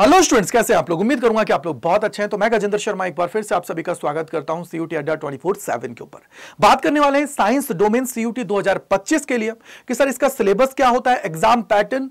hello students कैसे आप लोग उम्मीद करूंगा कि आप लोग बहुत अच्छे हैं तो मैं गजेंद्र शर्मा एक बार फिर से आप सभी का स्वागत करता हूं सीयूटी अड्डा ट्वेंटी फोर सेवन के ऊपर बात करने वाले हैं साइंस डोमेन सीयूटी 2025 के लिए कि सर इसका सिलेबस क्या होता है exam pattern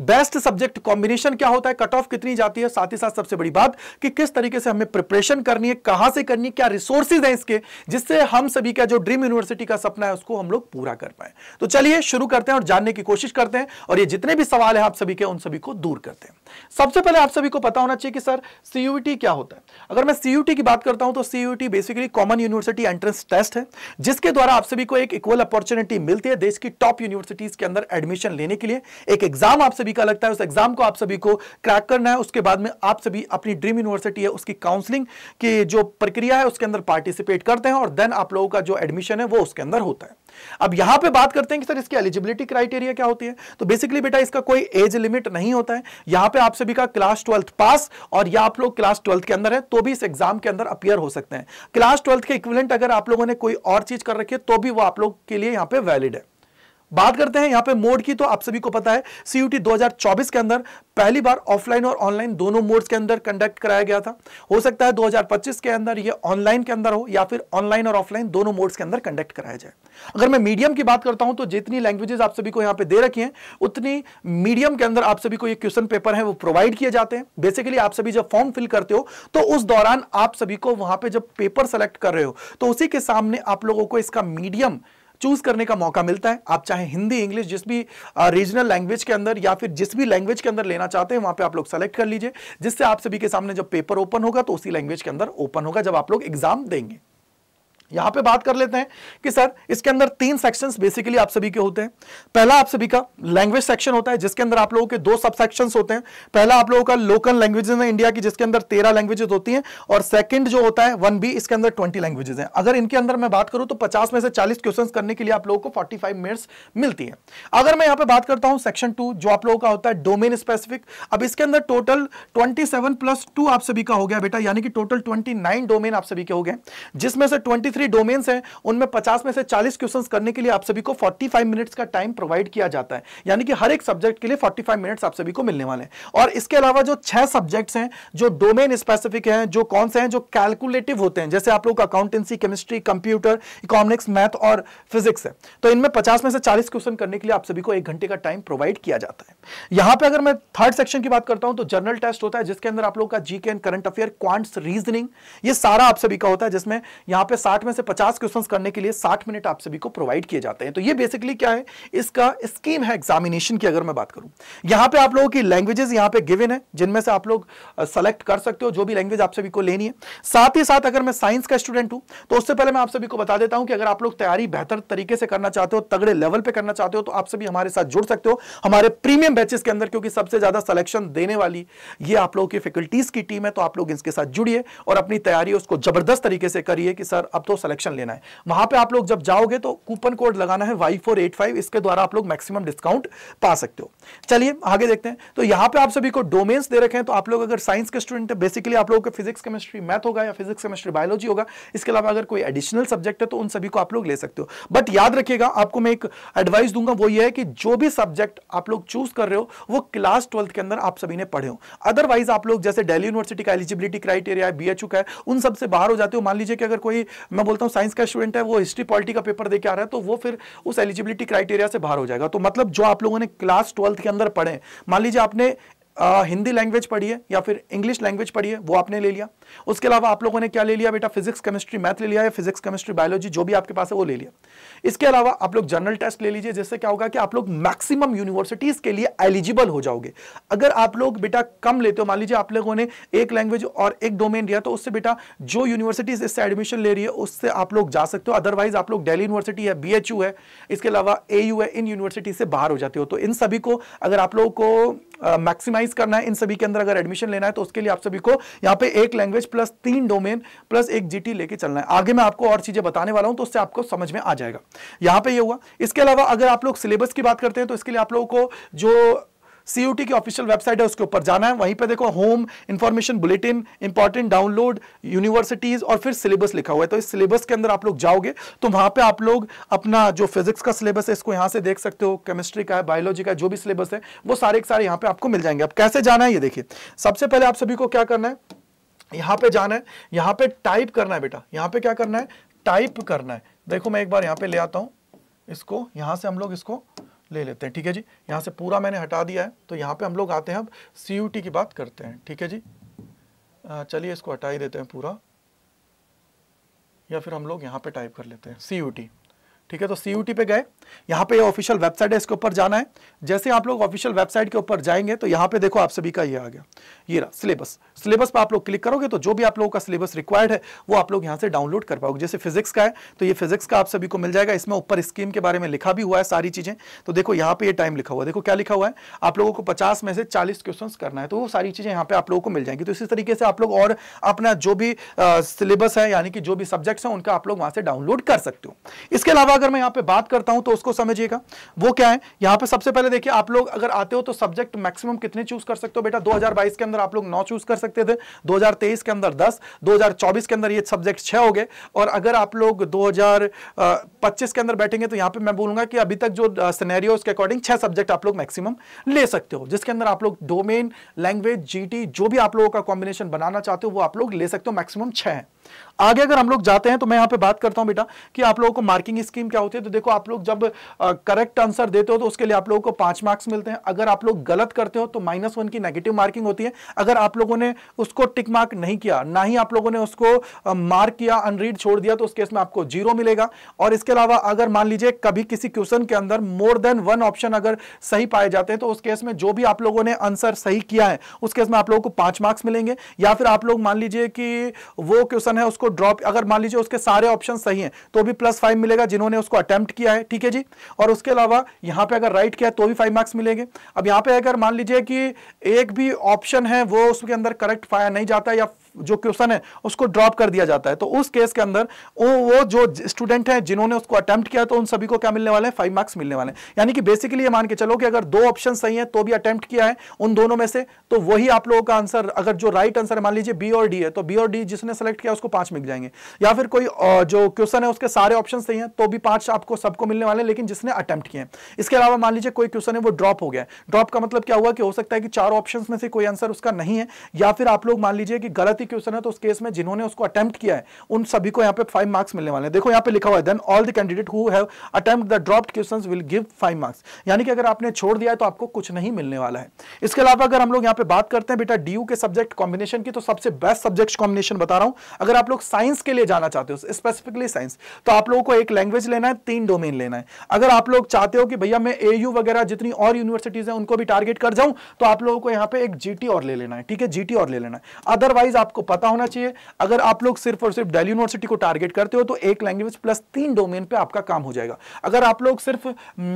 best subject combination क्या होता है कट ऑफ कितनी जाती है साथ ही साथ सबसे बड़ी बात कि किस तरीके से हमें प्रिपरेशन करनी है कहां से करनी है क्या रिसोर्सेज हैं इसके जिससे हम सभी का जो ड्रीम यूनिवर्सिटी का सपना है उसको हम लोग पूरा कर पाए तो चलिए शुरू करते हैं और जानने की कोशिश करते हैं और ये जितने भी सवाल हैं आप सभी के उन सभी को दूर करते हैं सबसे पहले आप सभी को पता होना चाहिए कि सर सीयूटी क्या होता है अगर मैं सीयूटी की बात करता हूं तो CUET basically common university entrance test है जिसके द्वारा आप सभी को एक इक्वल अपॉर्चुनिटी मिलती है देश की टॉप यूनिवर्सिटीज के अंदर एडमिशन लेने के लिए एक एग्जाम आप सभी का लगता है उस एग्जाम को आप सभी को क्रैक करना है उसके बाद में आप सभी अपनी ड्रीम यूनिवर्सिटी है उसकी काउंसलिंग की जो प्रक्रिया है उसके अंदर पार्टिसिपेट करते हैं और देन आप लोगों का जो एडमिशन है वो उसके अंदर होता है अब यहां पे बात करते हैं कि सर इसकी एलिजिबिलिटी क्राइटेरिया क्या होती है तो बेसिकली बेटा इसका कोई एज लिमिट नहीं होता है यहां पे आप सभी का क्लास ट्वेल्थ पास और या आप लोग क्लास ट्वेल्थ के अंदर है तो भी इस एग्जाम के अंदर अपियर हो सकते हैं क्लास ट्वेल्थ के इक्विवेलेंट अगर आप लोगों ने कोई और चीज कर रखी है तो भी वो आप लोग के लिए यहां पर वैलिड है बात करते हैं यहां पे मोड की तो आप सभी को पता है सीयूटी 2024 के अंदर पहली बार ऑफलाइन और ऑनलाइन दोनों मोड्स के अंदर कंडक्ट कराया गया था हो सकता है 2025 के अंदर ये ऑनलाइन के अंदर हो या फिर ऑनलाइन और ऑफलाइन दोनों मोड्स के अंदर कंडक्ट कराया जाए अगर मैं मीडियम की बात करता हूं तो जितनी लैंग्वेजेस आप सभी को यहां पे दे रखी हैं उतनी मीडियम के अंदर आप सभी को ये क्वेश्चन पेपर है वो प्रोवाइड किए जाते हैं बेसिकली आप सभी जब फॉर्म फिल करते हो तो उस दौरान आप सभी को वहां पर जब पेपर सेलेक्ट कर रहे हो तो उसी के सामने आप लोगों को इसका मीडियम चूज करने का मौका मिलता है आप चाहे हिंदी इंग्लिश जिस भी रीजनल लैंग्वेज के अंदर या फिर जिस भी लैंग्वेज के अंदर लेना चाहते हैं वहां पे आप लोग सेलेक्ट कर लीजिए जिससे आप सभी के सामने जब पेपर ओपन होगा तो उसी लैंग्वेज के अंदर ओपन होगा जब आप लोग एग्जाम देंगे यहां पे बात कर लेते हैं कि सर इसके अंदर तीन सेक्शंस बेसिकली आप सभी के होते हैं पहला आप सभी का लैंग्वेज सेक्शन होता है जिसके अंदर आप लोगों के दो सब सेक्शंस होते हैं पहला आप लोगों का लोकल लैंग्वेजेस है इंडिया की जिसके अंदर तेरह लैंग्वेजेस होती हैं और सेकंड जो होता है वन बी इसके अंदर ट्वेंटी लैंग्वेजेस है अगर इनके अंदर मैं बात करूं तो पचास में से चालीस क्वेश्चन करने के लिए आप लोगों को फोर्टी फाइव मिलती है अगर मैं यहां पर बात करता हूं सेक्शन टू जो आप लोगों का होता है डोमेन स्पेसिफिक अब इसके अंदर टोटल ट्वेंटी प्लस टू आप सभी का हो गया बेटा यानी कि टोटल ट्वेंटी डोमेन आप सभी के हो गए जिसमें से ट्वेंटी मेरी डोमेन्स हैं उनमें 50 में से 40 क्वेश्चंस करने के लिए आप सभी को 45 मिनट्स का टाइम प्रोवाइड किया जाता है यानी कि हर एक सब्जेक्ट के लिए 45 मिनट्स आप सभी को मिलने वाले हैं और इसके अलावा जो छह सब्जेक्ट्स हैं जो डोमेन स्पेसिफिक हैं जो कौन से हैं जो कैलकुलेटिव होते हैं जैसे आप लोग accountancy chemistry computer economics math और फिजिक्स है तो इनमें पचास में से चालीस क्वेश्चन करने के लिए आप सभी को एक घंटे का टाइम प्रोवाइड किया जाता है यहां पर अगर मैं थर्ड सेक्शन की बात करता हूं तो जर्नल टेस्ट होता है जिसके अंदर आप लोग का GK and current affair quants reasoning ये सारा आप सभी का होता है जिसमें यहां पर 60 साठ में से पचास क्वेश्चन करने के लिए साठ मिनट आप सभी को प्रोवाइड किए जाते हैं तो ये बेसिकली क्या है इसका स्कीम है एग्जामिनेशन की अगर मैं बात करूं यहां पे आप लोगों की लैंग्वेजेस यहां पे गिवन है जिनमें से आप लोग सेलेक्ट कर सकते हो जो भी लैंग्वेज आप सभी को लेनी है साथ ही साथ अगर मैं साइंस का स्टूडेंट हूं तो उससे पहले मैं आप सभी को बता देता हूं कि अगर आप लोग तैयारी बेहतर तरीके से करना चाहते हो तगड़े लेवल पे करना चाहते हो तो आप सभी हमारे साथ जुड़ सकते हो हमारे प्रीमियम बैचेस के अंदर क्योंकि सबसे ज्यादा सिलेक्शन देने वाली ये आप लोगों की फैकल्टीज की टीम है तो आप लोग इसके साथ जुड़िए और अपनी तैयारी उसको जबरदस्त तरीके से करिए कि सर अब तो प्रो सिलेक्शन लेना है वहां पे आप लोग जब जाओगे तो कूपन कोड लगाना है वाई फोर एट फाइव इसके द्वारा आप लोग मैक्सिमम डिस्काउंट पा सकते हो चलिए आगे देखते हैं तो यहां पे आप सभी को डोमेन्स दे रखे हैं तो आप लोग अगर साइंस के स्टूडेंट है बेसिकली आप लोगों के फिजिक्स केमिस्ट्री मैथ होगा या फिजिक्स केमिस्ट्री बायोलॉजी होगा इसके अलावा अगर कोई एडिशनल सब्जेक्ट है तो उन सभी को आप लोग ले सकते हो बट याद रखिएगा आपको मैं एक एडवाइस दूंगा वो ये है कि जो भी सब्जेक्ट आप लोग चूज कर रहे हो वो क्लास ट्वेल्थ के अंदर आप सभी ने पढ़े हो अदरवाइज आप लोग जैसे डेली यूनिवर्सिटी का एलिजिबिलिटी क्राइटेरिया बी का है उन सबसे बाहर हो जाते हो मान लीजिए कि अगर कोई मैं मैं बोलता हूँ साइंस का स्टूडेंट है वो हिस्ट्री पॉलिटी का पेपर देकर आ रहा है तो वो फिर उस एलिजिबिलिटी क्राइटेरिया से बाहर हो जाएगा तो मतलब जो आप लोगों ने क्लास ट्वेल्थ के अंदर पढ़े मान लीजिए आपने आ, हिंदी लैंग्वेज पढ़िए या फिर इंग्लिश लैंग्वेज पढ़िए वो आपने ले लिया उसके अलावा आप लोगों ने क्या ले लिया बेटा फिजिक्स केमिस्ट्री मैथ ले लिया या फिजिक्स केमिस्ट्री बायोलॉजी जो भी आपके पास है वो ले लिया इसके अलावा आप लोग जनरल टेस्ट ले लीजिए जिससे क्या होगा कि आप लोग मैक्सिमम यूनिवर्सिटीज के लिए एलिजिबल हो जाओगे अगर आप लोग बेटा कम लेते हो मान लीजिए आप लोगों ने एक लैंग्वेज और एक डोमेन लिया तो उससे बेटा जो यूनिवर्सिटीज इससे एडमिशन ले रही है उससे आप लोग जा सकते हो अदरवाइज आप लोग डेली यूनिवर्सिटी है बी है इसके अलावा ए है इन यूनिवर्सिटी से बाहर हो जाते हो तो इन सभी को अगर आप लोगों को मैक्सिमाइज uh, करना है इन सभी के अंदर अगर एडमिशन लेना है तो उसके लिए आप सभी को यहाँ पे एक लैंग्वेज प्लस तीन डोमेन प्लस एक जीटी लेके चलना है आगे मैं आपको और चीजें बताने वाला हूं तो उससे आपको समझ में आ जाएगा यहाँ पे ये यह हुआ इसके अलावा अगर आप लोग सिलेबस की बात करते हैं तो इसके लिए आप लोगों को जो सीयूटी की ऑफिशियल वेबसाइट है उसके ऊपर जाना है वहीं पे देखो home information bulletin important download universities और फिर सिलेबस लिखा हुआ है तो इस सिलेबस के अंदर आप लोग जाओगे तो वहां पे आप लोग अपना जो फिजिक्स का सिलेबस है इसको यहां से देख सकते हो केमिस्ट्री का है बायोलॉजी का है, जो भी सिलेबस है वो सारे के सारे यहाँ पे आपको मिल जाएंगे अब कैसे जाना है ये देखिए सबसे पहले आप सभी को क्या करना है यहां पर जाना है यहां पर टाइप करना है बेटा यहां पर क्या करना है टाइप करना है देखो मैं एक बार यहां पे ले आता हूं इसको यहां से हम लोग इसको ले लेते हैं ठीक है जी यहाँ से पूरा मैंने हटा दिया है तो यहाँ पे हम लोग आते हैं अब सी की बात करते हैं ठीक है जी चलिए इसको हटा ही देते हैं पूरा या फिर हम लोग यहाँ पे टाइप कर लेते हैं सी ठीक है तो सी यू टी पे गए यहाँ पे ऑफिशियल वेबसाइट है इसके ऊपर जाना है जैसे आप लोग ऑफिशियल वेबसाइट के ऊपर जाएंगे तो यहाँ पे देखो आप सभी का ये आ गया ये रहा सिलेबस सिलेबस पर आप लोग क्लिक करोगे तो जो भी आप लोगों का सिलेबस रिक्वायर्ड है वो आप लोग यहाँ से डाउनलोड कर पाओगे जैसे फिजिक्स का है तो ये फिजिक्स का आप सभी को मिल जाएगा इसमें ऊपर स्कीम के बारे में लिखा भी हुआ है सारी चीज़ें तो देखो यहाँ पे यह टाइम लिखा हुआ है देखो क्या लिखा हुआ है आप लोगों को पचास में से चालीस क्वेश्चन करना है तो वो सारी चीज़ें यहाँ पे आप लोगों को मिल जाएंगी तो इसी तरीके से आप लोग और अपना जो भी सिलेबस है यानी कि जो भी सब्जेक्ट्स हैं उनका आप लोग वहाँ से डाउनलोड कर सकते हो इसके अलावा का अगर मैं यहाँ पे बात करता हूं तो उसको समझिएगा वो क्या है यहाँ पे सबसे पहले देखिए आप लोग अगर आते हो तो सब्जेक्ट मैक्सिमम कितने चूज कर सकते हो बेटा 2022 के अंदर आप लोग नौ चूज कर सकते थे 2023 के अंदर 10 2024 के अंदर ये सब्जेक्ट छह हो गए और अगर आप लोग दो के अंदर बैठेंगे तो यहाँ पर मैं बोलूंगा कि अभी तक जो सीनेरियो उसके अकॉर्डिंग छह सब्जेक्ट आप लोग मैक्सिमम ले सकते हो जिसके अंदर आप लोग डोमेन लैंग्वेज जी जो भी आप लोगों का कॉम्बिनेशन बनाना चाहते हो वो आप लोग ले सकते हो मैक्सिमम छह आगे अगर हम लोग जाते हैं तो मैं यहाँ पे बात करता हूँ बेटा कि आप लोगों को मार्किंग स्कीम क्या होती है तो देखो आप लोग जब करेक्ट आंसर देते हो तो उसके लिए आप लोगों को पांच मार्क्स मिलते हैं अगर आप लोग गलत करते हो तो माइनस वन की नेगेटिव मार्किंग होती है अगर आप लोगों ने उसको टिक मार्क नहीं किया ना ही आप लोगों ने उसको मार्क किया अनरीड छोड़ दिया तो उस केस में आपको जीरो मिलेगा और इसके अलावा अगर मान लीजिए कभी किसी क्वेश्चन के अंदर मोर देन वन ऑप्शन अगर सही पाए जाते हैं तो उस केस में जो भी आप लोगों ने आंसर सही किया है उस केस में आप लोगों को पांच मार्क्स मिलेंगे या फिर आप लोग मान लीजिए कि वो क्वेश्चन है उसको उसको ड्रॉप अगर मान लीजिए उसके सारे ऑप्शन सही हैं तो भी प्लस फाइव मिलेगा जिन्होंने उसको अटेम्प्ट किया है ठीक है जी और उसके अलावा यहाँ पे अगर राइट किया है तो भी फाइव मार्क्स मिलेंगे अब यहाँ पे अगर मान लीजिए कि एक भी ऑप्शन है वो उसके अंदर करेक्ट फाया नहीं जाता या जो क्वेश्चन है उसको ड्रॉप कर दिया जाता है तो उस केस के अंदर वो वो जो स्टूडेंट हैं जिन्होंने उसको अटेम्प्ट किया तो उन सभी को क्या मिलने वाले हैं फाइव मार्क्स मिलने वाले हैं यानी कि बेसिकली ये मान के चलो कि अगर दो ऑप्शन सही है तो भी अटेम्प्ट किया है उन दोनों में से तो वही आप लोगों का आंसर अगर जो राइट आंसर मान लीजिए बी और डी है तो बी और डी जिसने सेलेक्ट किया उसको पांच मिल जाएंगे या फिर कोई जो क्वेश्चन है उसके सारे ऑप्शन सही है तो भी पांच आपको सबको मिलने वाले हैं लेकिन जिसने अटेम्प्ट किए इसके अलावा मान लीजिए कोई क्वेश्चन है वो ड्रॉप हो गया ड्रॉप का मतलब क्या हुआ कि हो सकता है कि चार ऑप्शन में से कोई आंसर उसका नहीं है या फिर आप लोग मान लीजिए कि गलत क्वेश्चन है तो उस केस में जिन्होंने उसको अटेम्प्ट किया है उन सभी को यहाँ पे फाइव मार्क्स मिलने वाले हैं देखो यहाँ पे लिखा हुआ है then all the candidate who have attempt the dropped questions will give five marks यानी कि अगर आपने छोड़ दिया है तो आपको कुछ नहीं मिलने वाला है इसके अलावा अगर हम लोग यहाँ पे बात करते हैं बेटा डी के सब्जेक्ट कॉम्बिनेशन की तो सबसे बेस्ट सब्जेक्ट कॉम्बिनेशन बता रहा हूँ अगर आप लोग साइंस के लिए जाना चाहते हो स्पेसिफिकली साइंस तो आप लोगों को एक लैंग्वेज लेना है तीन डोमेन लेना है अगर आप लोग चाहते हो कि भैया मैं ए वगैरह जितनी और यूनिवर्सिटीज हैं उनको भी टारगेट कर जाऊं तो आप लोगों को यहाँ पे एक जीटी और ले लेना है ठीक है जीटी और ले लेना है अदरवाइज आप आपको पता होना चाहिए अगर आप लोग सिर्फ और सिर्फ डेली यूनिवर्सिटी को टारगेट करते हो तो एक लैंग्वेज प्लस तीन डोमेन पे आपका काम हो जाएगा अगर आप लोग सिर्फ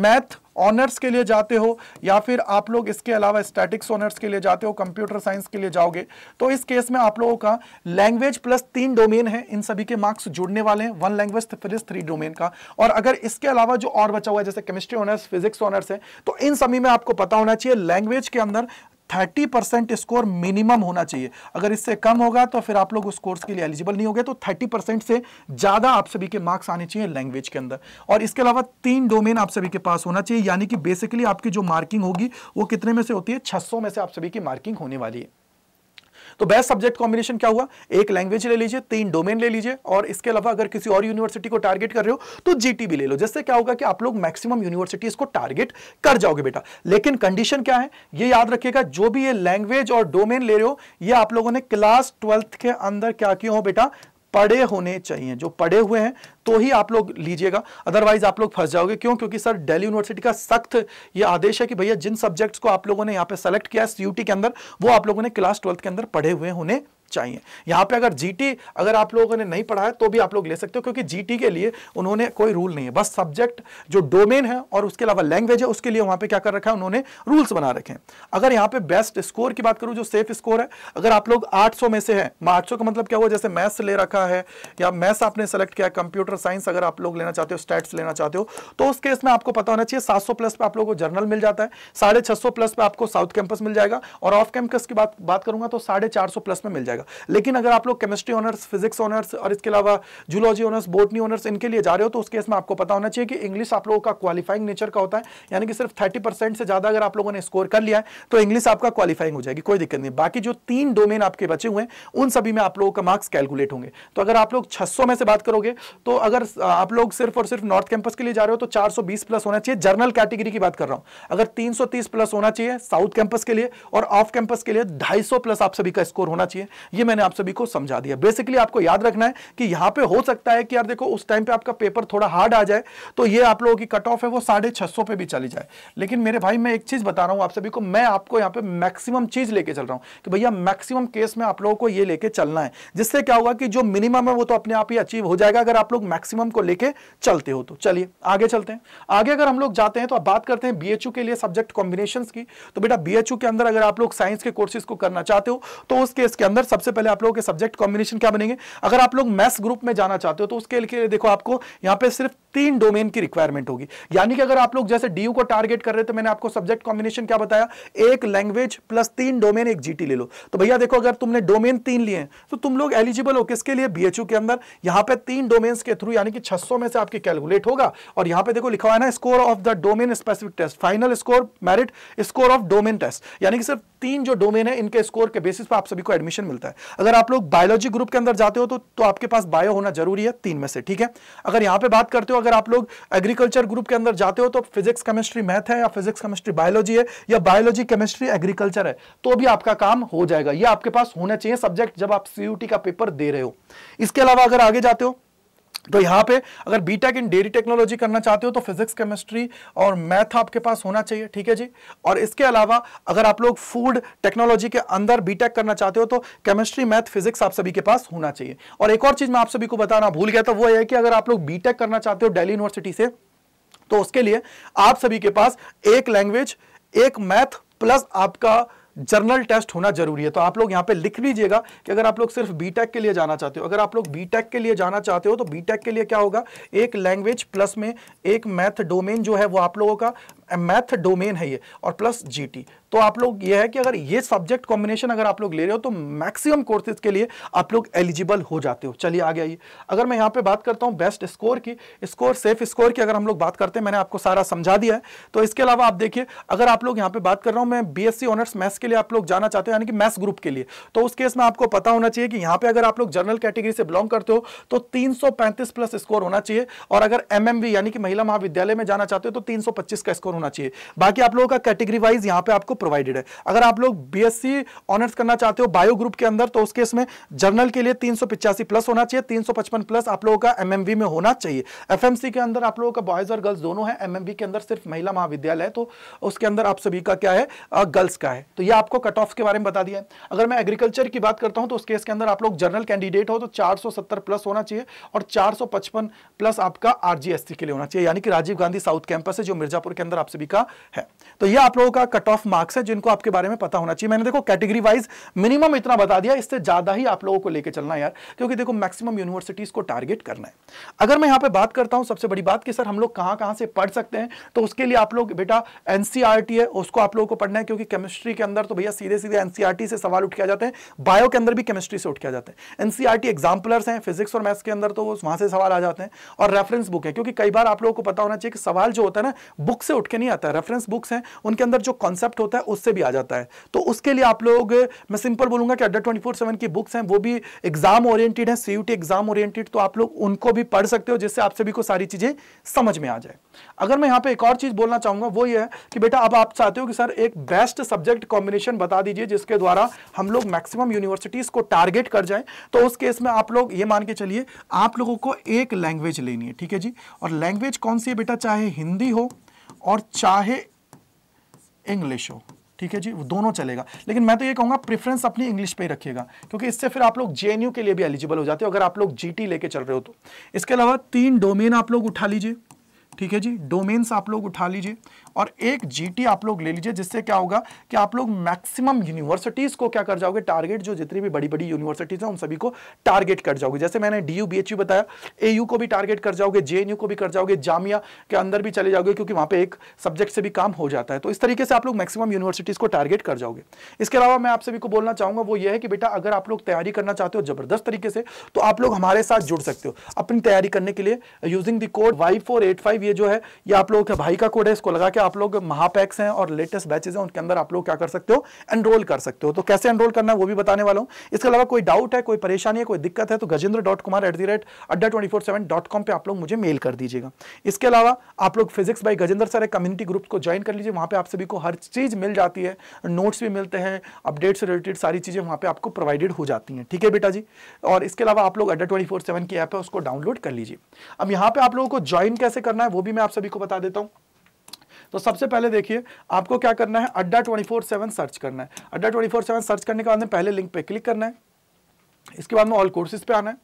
मैथ ऑनर्स के लिए जाते हो या फिर आप लोग इसके अलावा स्टैटिक्स ऑनर्स के लिए जाते हो कंप्यूटर साइंस के लिए जाओगे तो इस केस में आप लोगों का लैंग्वेज प्लस तीन डोमेन है इन सभी के मार्क्स जुड़ने वाले हैं वन लैंग्वेज फिर थ्री डोमेन का और अगर इसके अलावा जो और बचा हुआ है जैसे केमिस्ट्री ऑनर्स फिजिक्स ऑनर्स है तो इन सभी में आपको पता होना चाहिए लैंग्वेज के अंदर थर्टी परसेंट स्कोर मिनिमम होना चाहिए अगर इससे कम होगा तो फिर आप लोग उस कोर्स के लिए एलिजिबल नहीं होगे तो थर्टी परसेंट से ज़्यादा आप सभी के मार्क्स आने चाहिए लैंग्वेज के अंदर और इसके अलावा तीन डोमेन आप सभी के पास होना चाहिए यानी कि बेसिकली आपकी जो मार्किंग होगी वो कितने में से होती है छः में से आप सभी की मार्किंग होने वाली है तो बेस्ट सब्जेक्ट कॉम्बिनेशन क्या हुआ एक लैंग्वेज ले लीजिए तीन डोमेन ले लीजिए और इसके अलावा अगर किसी और यूनिवर्सिटी को टारगेट कर रहे हो तो जी भी ले लो जिससे क्या होगा कि आप लोग मैक्सिमम यूनिवर्सिटी को टारगेट कर जाओगे बेटा लेकिन कंडीशन क्या है ये याद रखिएगा जो भी ये लैंग्वेज और डोमेन ले रहे हो ये आप लोगों ने क्लास ट्वेल्थ के अंदर क्या किया हो बेटा पढ़े होने चाहिए जो पढ़े हुए हैं तो ही आप लोग लीजिएगा अदरवाइज आप लोग फंस जाओगे क्यों क्योंकि सर दिल्ली यूनिवर्सिटी का सख्त ये आदेश है कि भैया जिन सब्जेक्ट्स को आप लोगों ने यहाँ पे सेलेक्ट किया है सीयूटी के अंदर वो आप लोगों ने क्लास ट्वेल्थ के अंदर पढ़े हुए होने चाहिए यहाँ पे अगर जीटी अगर आप लोगों ने नहीं पढ़ा है तो भी आप लोग ले सकते हो क्योंकि जीटी के लिए उन्होंने कोई रूल नहीं है बस सब्जेक्ट जो डोमेन है और उसके अलावा लैंग्वेज है उसके लिए वहाँ पे क्या कर रखा है उन्होंने रूल्स बना रखे हैं अगर यहाँ पे बेस्ट स्कोर की बात करूँ जो सेफ स्कोर है अगर आप लोग आठ में से है आठ का मतलब क्या हुआ जैसे मैथ्स ले रखा है या मैथ्स आपने सेलेक्ट किया कंप्यूटर साइंस अगर आप लोग लेना चाहते हो स्टैट्स लेना चाहते हो तो उस केस में आपको पता होना चाहिए सात प्लस पे आप लोगों को जर्नल मिल जाता है साढ़े प्लस पे आपको साउथ कैंपस मिल जाएगा और ऑफ कैंपस की बात बात करूंगा तो साढ़े प्लस में मिल जाएगा जाएगा लेकिन अगर आप लोग केमिस्ट्री ऑनर्स फिजिक्स ऑनर्स और इसके अलावा जूलॉजी ऑनर्स बोटनी ऑनर्स इनके लिए जा रहे हो तो उस केस में आपको पता होना चाहिए कि इंग्लिश आप लोगों का क्वालिफाइंग नेचर का होता है यानी कि सिर्फ थर्टी से ज़्यादा अगर आप लोगों ने स्कोर कर लिया है तो इंग्लिश आपका क्वालिफाइंग हो जाएगी कोई दिक्कत नहीं बाकी जो तीन डोमेन आपके बचे हुए हैं उन सभी में आप लोगों का मार्क्स कैलकुलेट होंगे तो अगर आप लोग छह में से बात करोगे तो अगर आप लोग सिर्फ और सिर्फ नॉर्थ कैंपस के लिए जा रहे हो तो चार प्लस होना चाहिए जर्नल कैटेगरी की बात कर रहा हूं अगर 330 प्लस होना चाहिए साउथ कैंपस के लिए और ऑफ कैंपस के लिए 250 प्लस आप सभी का स्कोर होना चाहिए ये मैंने आप सभी को समझा दिया बेसिकली आपको याद रखना है कि यहां पे हो सकता है कि यार देखो उस टाइम पे आपका पेपर थोड़ा हार्ड आ जाए तो ये आप लोगों की कट ऑफ है वो साढ़े छह सौ पे भी चली जाए लेकिन मेरे भाई मैं एक चीज बता रहा हूं आप सभी को मैं आपको यहां पर मैक्सिमम चीज लेके चल रहा हूं कि भैया मैक्सिमम केस में आप लोगों को ये लेके चलना है जिससे क्या होगा कि जो मिनिमम है वो तो अपने आप ही अचीव हो जाएगा अगर आप लोग मैक्सिमम को लेकर चलते हो तो चलिए आगे चलते हैं आगे अगर हम लोग जाते हैं तो आप बात करते हैं बीएचयू के लिए सब्जेक्ट कॉम्बिनेशन की तो बेटा बीएचयू के अंदर अगर आप लोग साइंस के कोर्सेज को करना चाहते हो तो उस केस के अंदर सबसे पहले आप लोगों के सब्जेक्ट कॉम्बिनेशन क्या बनेंगे अगर आप लोग मैथ्स ग्रुप में जाना चाहते हो तो उसके लिए देखो आपको यहाँ पे सिर्फ तीन डोमेन की रिक्वायरमेंट होगी यानी कि अगर आप लोग जैसे डी को टारगेट कर रहे थे मैंने आपको सब्जेक्ट कॉम्बिनेशन क्या बताया एक लैंग्वेज प्लस तीन डोमेन एक जी ले लो तो भैया देखो अगर तुमने डोमेन तीन लिए तो तुम लोग एलिजिबल हो किसके लिए बी के अंदर यहाँ पे तीन डोमेन के थ्रू यानी कि छह में से आपके कैलकुलेट होगा और यहाँ पे देखो लिखा हुआ है ना score of the domain specific test final score merit score of domain test यानी कि सिर्फ तीन जो डोमेन है इनके स्कोर के बेसिस पर आप सभी को एडमिशन मिलता है अगर आप लोग बायोलॉजी ग्रुप के अंदर जाते हो तो, तो आपके पास बायो होना जरूरी है तीन में से ठीक है अगर यहां पे बात करते हो अगर आप लोग एग्रीकल्चर ग्रुप के अंदर जाते हो तो फिजिक्स केमिस्ट्री मैथ है या फिजिक्स केमिस्ट्री बायोलॉजी है या बायोलॉजी केमिस्ट्री एग्रीकल्चर है तो भी आपका काम हो जाएगा यह आपके पास होना चाहिए सब्जेक्ट जब आप सीयूटी का पेपर दे रहे हो इसके अलावा अगर आगे जाते हो तो यहाँ पे अगर बीटेक इन डेयरी टेक्नोलॉजी करना चाहते हो तो फिजिक्स केमिस्ट्री और मैथ आपके पास होना चाहिए ठीक है जी और इसके अलावा अगर आप लोग फूड टेक्नोलॉजी के अंदर बीटेक करना चाहते हो तो केमिस्ट्री मैथ फिजिक्स आप सभी के पास होना चाहिए और एक और चीज मैं आप सभी को बताना भूल गया था वो है कि अगर आप लोग बीटेक करना चाहते हो डेली यूनिवर्सिटी से तो उसके लिए आप सभी के पास एक लैंग्वेज एक मैथ प्लस आपका जर्नल टेस्ट होना जरूरी है तो आप लोग यहां पे लिख लीजिएगा कि अगर आप लोग सिर्फ बीटेक के लिए जाना चाहते हो अगर आप लोग बीटेक के लिए जाना चाहते हो तो बीटेक के लिए क्या होगा एक लैंग्वेज प्लस में एक मैथ डोमेन जो है वो आप लोगों का मैथ डोमेन है ये और प्लस जीटी तो आप लोग ये है कि अगर ये सब्जेक्ट कॉम्बिनेशन अगर आप लोग ले रहे हो तो मैक्सिमम कोर्सेज के लिए आप लोग एलिजिबल हो जाते हो चलिए आगे आइए अगर मैं यहाँ पे बात करता हूँ बेस्ट स्कोर की स्कोर सेफ स्कोर की अगर हम लोग बात करते हैं मैंने आपको सारा समझा दिया है तो इसके अलावा आप देखिए अगर आप लोग यहाँ पे बात कर रहा हूँ मैं बी ऑनर्स मैथ्स के लिए आप लोग जाना चाहते हो यानी कि मैथ्स ग्रुप के लिए तो उस केस में आपको पता होना चाहिए कि यहाँ पर अगर आप लोग जनरल कैटेगरी से बिलोंग करते हो तो तीन प्लस स्कोर होना चाहिए और अगर एम यानी कि महिला महाविद्यालय में जाना चाहते हो तो तीन का स्कोर होना चाहिए बाकी आप लोगों का कैटेगरी वाइज यहाँ पे आपको प्रोवाइडेड है अगर आप लोग बीएससी ऑनर्स करना चाहते हो बायो ग्रुप के अंदर तो उस केस में जर्नल के लिए तीन प्लस होना चाहिए तीन प्लस आप लोगों का एमएमवी में होना चाहिए एफएमसी के अंदर आप लोगों का बॉयज और गर्ल्स दोनों है एमएमवी के अंदर सिर्फ महिला महाविद्यालय है तो उसके अंदर आप सभी का क्या है गर्ल्स का है तो ये आपको कट ऑफ के बारे में बता दिया अगर मैं एग्रीकल्चर की बात करता हूँ तो उस केस के अंदर आप लोग जर्नल कैंडिडेट हो तो 470 प्लस होना चाहिए और 455 प्लस आपका आरजीएसटी के लिए होना चाहिए यानी कि राजीव गांधी साउथ कैंपस है जो मिर्जापुर के अंदर आप आप सभी का है तो ये आप लोगों का कट ऑफ मार्क्स है जिनको आपके बारे में पता होना चाहिए मैंने देखो कैटेगरी वाइज मिनिमम इतना बता दिया इससे ज्यादा ही आप लोगों को लेकर चलना यार क्योंकि देखो मैक्सिमम यूनिवर्सिटीज को टारगेट करना है अगर मैं यहां पर बात करता हूं सबसे बड़ी बात कि सर हम लोग कहां कहां से पढ़ सकते हैं तो उसके लिए आप लोग बेटा एनसीआरटी e है उसको आप लोगों को पढ़ना है क्योंकि केमिस्ट्री के अंदर तो भैया सीधे सीधे एनसीआरटी से सवाल उठ किया जाते हैं बायो के अंदर भी केमिस्ट्री से उठ किया आ जाते हैं एनसीआरटी एग्जाम्पलर्स e हैं फिजिक्स और मैथ्स के अंदर तो वहां से सवाल आ जाते हैं और रेफरेंस बुक है क्योंकि कई बार आप लोगों को पता होना चाहिए कि सवाल जो होता है ना बुक से उठ के नहीं आता रेफरेंस बुक्स हैं उनके अंदर जो कॉन्सेप्ट होता है उससे भी आ जाता है तो उसके लिए आप लोग मैं सिंपल बोलूंगा कि अड्डा ट्वेंटी की बुक्स हैं वो भी एग्जाम ओरिएंटेड है सीयूटी एग्जाम ओरिएंटेड तो आप लोग उनको भी पढ़ सकते हो जिससे आप सभी को सारी चीज़ें समझ में आ जाए अगर मैं यहाँ पे एक और चीज़ बोलना चाहूंगा वो ये है कि बेटा अब आप चाहते हो कि सर एक बेस्ट सब्जेक्ट कॉम्बिनेशन बता दीजिए जिसके द्वारा हम लोग मैक्सिमम यूनिवर्सिटीज़ को टारगेट कर जाए तो उस केस में आप लोग ये मान के चलिए आप लोगों को एक लैंग्वेज लेनी है ठीक है जी और लैंग्वेज कौन सी है बेटा चाहे हिंदी हो और चाहे इंग्लिश हो ठीक है जी वो दोनों चलेगा लेकिन मैं तो ये कहूंगा प्रेफरेंस अपनी इंग्लिश पे ही रखिएगा क्योंकि इससे फिर आप लोग जे के लिए भी एलिजिबल हो जाते हो अगर आप लोग जी लेके चल रहे हो तो इसके अलावा तीन डोमेन आप लोग उठा लीजिए ठीक है जी डोमेन्स आप लोग उठा लीजिए और एक जीटी आप लोग ले लीजिए जिससे क्या होगा कि आप लोग मैक्सिमम यूनिवर्सिटीज को क्या कर जाओगे टारगेट जो जितनी भी बड़ी बड़ी यूनिवर्सिटीज हैं उन सभी को टारगेट कर जाओगे जैसे मैंने डी यू बताया ए को भी टारगेट कर जाओगे जे को भी कर जाओगे जामिया के अंदर भी चले जाओगे क्योंकि वहां पर एक सब्जेक्ट से भी काम हो जाता है तो इस तरीके से आप लोग मैक्सिमम यूनिवर्सिटीज को टारगेट कर जाओगे इसके अलावा मैं आप सभी को बोलना चाहूंगा वो ये है कि बेटा अगर आप लोग तैयारी करना चाहते हो जबरदस्त तरीके से तो आप लोग हमारे साथ जुड़ सकते हो अपनी तैयारी करने के लिए यूजिंग द कोड वाई ये जो है ये आप लोगों के भाई का कोड है इसको लगा के आप लोग महापैक्स हैं और लेटेस्ट बैचेज हैं उनके अंदर आप लोग क्या कर सकते हो एनरोल कर सकते हो तो कैसे एनरोल करना है वो भी बताने वाला हूँ इसके अलावा कोई डाउट है कोई परेशानी है कोई दिक्कत है तो Gajendra dot Kumar at the rate Adda twenty four seven dot com पर आप लोग मुझे मेल कर दीजिएगा इसके अलावा आप लोग फिजिक्स बाई गजेंद्र सर एक कम्युनिटी ग्रुप को ज्वाइन कर लीजिए वहाँ पर आप सभी को हर चीज़ मिल जाती है नोट्स भी मिलते हैं अपडेट्स रिलेटेड सारी चीज़ें वहाँ पर आपको प्रोवाइडेड हो जाती हैं ठीक है बेटा जी और इसके अलावा आप लोग अड्डा ट्वेंटी फोर सेवन की ऐप है उसको डाउनलोड कर लीजिए अब यहाँ पर आप लोगों को ज्वाइन कैसे करना है वो भी मैं आप सभी को बता देता हूँ तो सबसे पहले देखिए आपको क्या करना है अड्डा ट्वेंटी फोर सेवन सर्च करना है अड्डा ट्वेंटी फोर सेवन सर्च करने के बाद में पहले लिंक पे क्लिक करना है इसके बाद में ऑल कोर्सेज पे आना है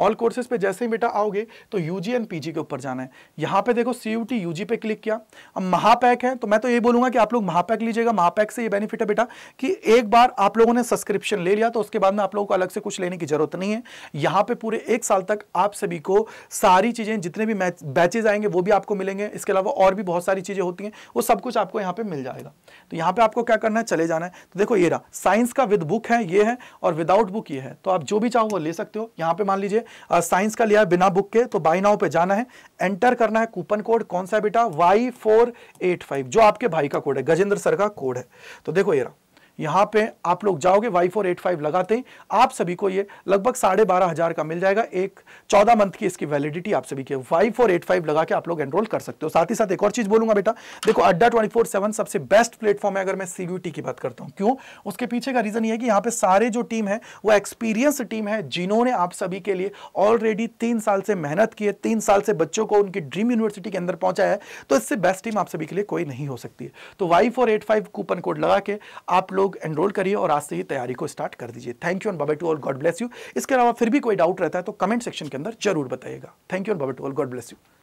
ऑल कोर्सेज पे जैसे ही बेटा आओगे तो यूजी एंड पीजी के ऊपर जाना है यहाँ पे देखो सी टी यूजी पे क्लिक किया अब महापैक है तो मैं तो ये बोलूंगा कि आप लोग महापैक लीजिएगा महापैक से ये बेनिफिट है बेटा कि एक बार आप लोगों ने सब्सक्रिप्शन ले लिया तो उसके बाद में आप लोगों को अलग से कुछ लेने की जरूरत नहीं है यहाँ पे पूरे एक साल तक आप सभी को सारी चीजें जितने भी बैचेज आएंगे वो भी आपको मिलेंगे इसके अलावा और भी बहुत सारी चीजें होती हैं वो सब कुछ आपको यहाँ पे मिल जाएगा तो यहाँ पे आपको क्या करना है चले जाना है तो देखो ये रहा साइंस का विद बुक है ये है और विदाउट बुक ये है तो आप जो भी चाहो वो ले सकते हो यहाँ पे मान लीजिए साइंस का लिया है बिना बुक के तो बाई नाउ पे जाना है एंटर करना है कूपन कोड कौन सा बेटा वाई फोर एट फाइव जो आपके भाई का कोड है गजेंद्र सर का कोड है तो देखो ये रहा यहाँ पे आप लोग जाओगे वाई फोर एट फाइव लगाते ही आप सभी को ये लगभग साढ़े बारह हज़ार का मिल जाएगा एक चौदह मंथ की इसकी वैलिडिटी आप सभी के वाई फोर एट फाइव लगा के आप लोग एनरोल कर सकते हो साथ ही साथ एक और चीज़ बोलूंगा बेटा देखो अड्डा ट्वेंटी फोर सेवन सबसे बेस्ट प्लेटफॉर्म है अगर मैं सी की बात करता हूँ क्यों उसके पीछे का रीज़न ये है कि यहाँ पे सारे जो टीम है वो एक्सपीरियंस टीम है जिन्होंने आप सभी के लिए ऑलरेडी तीन साल से मेहनत की है तीन साल से बच्चों को उनकी ड्रीम यूनिवर्सिटी के अंदर पहुंचाया है तो इससे बेस्ट टीम आप सभी के लिए कोई नहीं हो सकती है तो Y four eight five coupon code लगा के आप लोग लोग एनरोल करिए और आज से ही तैयारी को स्टार्ट कर दीजिए thank you and bye bye to all God bless you इसके अलावा फिर भी कोई डाउट रहता है तो कमेंट सेक्शन के अंदर जरूर बताइएगा thank you and bye bye to all God bless you